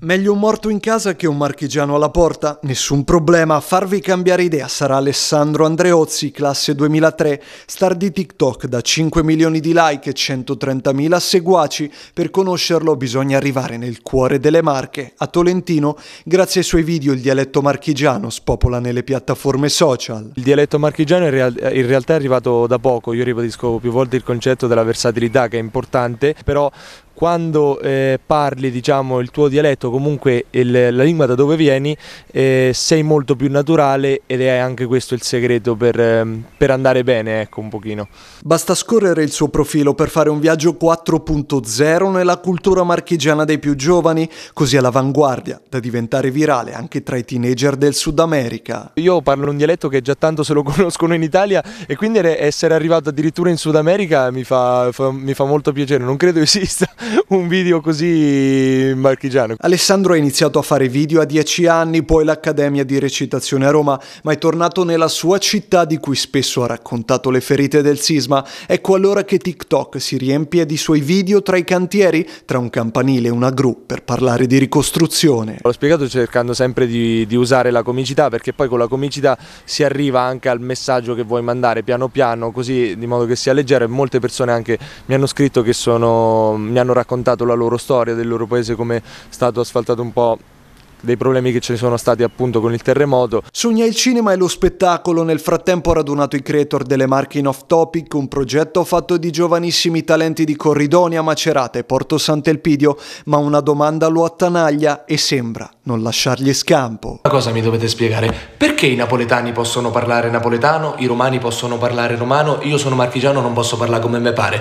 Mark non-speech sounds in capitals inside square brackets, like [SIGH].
Meglio un morto in casa che un marchigiano alla porta? Nessun problema, a farvi cambiare idea sarà Alessandro Andreozzi, classe 2003, star di TikTok da 5 milioni di like e 130.000 seguaci. Per conoscerlo bisogna arrivare nel cuore delle Marche, a Tolentino. Grazie ai suoi video il dialetto marchigiano spopola nelle piattaforme social. Il dialetto marchigiano in, real in realtà è arrivato da poco, io ribadisco più volte il concetto della versatilità che è importante, però quando eh, parli diciamo, il tuo dialetto, comunque il, la lingua da dove vieni, eh, sei molto più naturale ed è anche questo il segreto per, ehm, per andare bene, ecco un pochino. Basta scorrere il suo profilo per fare un viaggio 4.0 nella cultura marchigiana dei più giovani, così all'avanguardia da diventare virale anche tra i teenager del Sud America. Io parlo un dialetto che già tanto se lo [LAUGHS] conoscono in Italia e quindi essere arrivato addirittura in Sud America mi fa, fa, mi fa molto piacere, non credo esista un video così marchigiano. Alessandro ha iniziato a fare video a 10 anni, poi l'Accademia di recitazione a Roma, ma è tornato nella sua città di cui spesso ha raccontato le ferite del sisma. Ecco allora che TikTok si riempie di suoi video tra i cantieri, tra un campanile e una gru, per parlare di ricostruzione. L'ho spiegato cercando sempre di, di usare la comicità, perché poi con la comicità si arriva anche al messaggio che vuoi mandare piano piano, così di modo che sia leggero e molte persone anche mi hanno scritto che sono, mi hanno raccontato la loro storia del loro paese, come è stato asfaltato un po' dei problemi che ci sono stati appunto con il terremoto. Sogna il cinema e lo spettacolo, nel frattempo ha radunato i creator delle marche in off topic, un progetto fatto di giovanissimi talenti di Corridonia, Macerata e Porto Sant'Elpidio, ma una domanda lo attanaglia e sembra non lasciargli scampo. Una cosa mi dovete spiegare, perché i napoletani possono parlare napoletano, i romani possono parlare romano, io sono marchigiano non posso parlare come me pare?